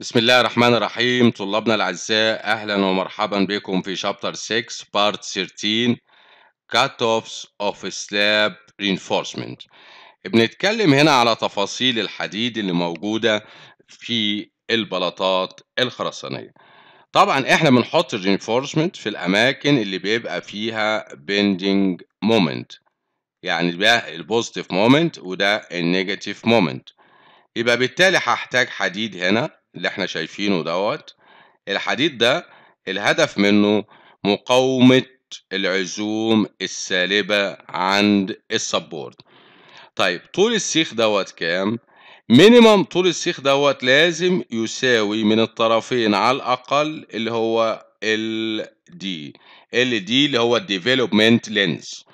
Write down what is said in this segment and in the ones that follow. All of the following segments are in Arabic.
بسم الله الرحمن الرحيم طلابنا الأعزاء أهلا ومرحبا بكم في شابتر 6 بارت 13 كات اوف اوف سلاب رينفورسمنت بنتكلم هنا على تفاصيل الحديد اللي موجودة في البلاطات الخرسانية طبعا احنا بنحط الرينفورسمنت في الأماكن اللي بيبقى فيها بيندنج مومنت يعني ده البوزيتيف مومنت وده النيجاتيف مومنت يبقى بالتالي هحتاج حديد هنا اللي احنا شايفينه دوت الحديد ده الهدف منه مقاومة العزوم السالبة عند السبورت طيب طول السيخ دوت كام؟ مينيمم طول السيخ دوت لازم يساوي من الطرفين على الأقل اللي هو ال دي ال دي اللي هو الديفلوبمنت لينز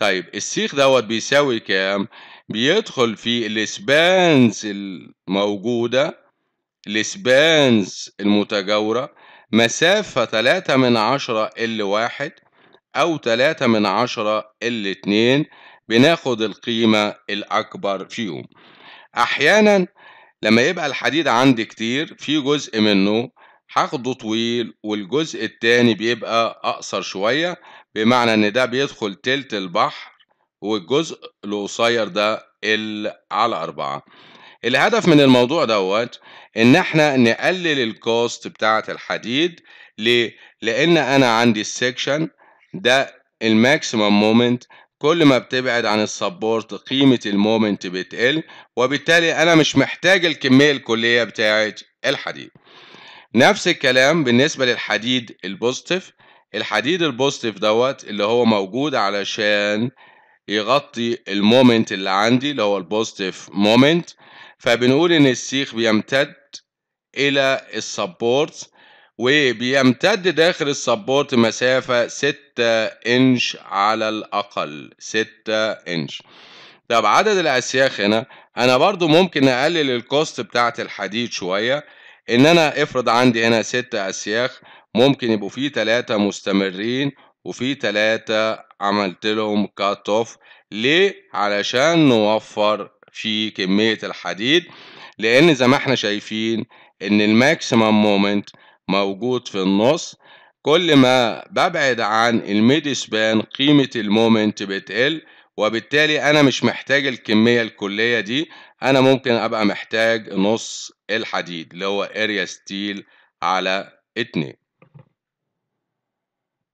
طيب السيخ دوت بيساوي كام؟ بيدخل في السبانز الموجودة لسبانز المتجاورة مسافة تلاتة من عشرة ال واحد أو تلاتة من عشرة ال اتنين بناخد القيمة الأكبر فيهم أحيانا لما يبقى الحديد عندي كتير في جزء منه هاخده طويل والجزء التاني بيبقى أقصر شوية بمعنى إن ده بيدخل تلت البحر والجزء القصير ده ال على أربعة الهدف من الموضوع دوت ان احنا نقلل الكوست بتاعة الحديد ليه؟ لان انا عندي السكشن ده الماكسيمم مومنت كل ما بتبعد عن السبورت قيمة المومنت بتقل وبالتالي انا مش محتاج الكمية الكلية بتاعة الحديد نفس الكلام بالنسبة للحديد البوزيتيف الحديد البوزيتيف دوت اللي هو موجود علشان يغطي المومنت اللي عندي اللي هو البوزيتيف مومنت فبنقول إن السيخ بيمتد إلى السبورت وبيمتد داخل السبورت مسافة 6 إنش على الأقل 6 إنش طب عدد الأسياخ هنا أنا برضو ممكن أقلل الكوست بتاعت الحديد شوية إن أنا افرض عندي هنا 6 أسياخ ممكن يبقوا فيه 3 مستمرين وفي تلاتة عملت لهم كات اوف ليه علشان نوفر في كمية الحديد لأن زي ما احنا شايفين إن الماكسيمم مومنت موجود في النص كل ما ببعد عن الميد سبان قيمة المومنت بتقل وبالتالي أنا مش محتاج الكمية الكلية دي أنا ممكن أبقى محتاج نص الحديد اللي هو اريا ستيل على اتنين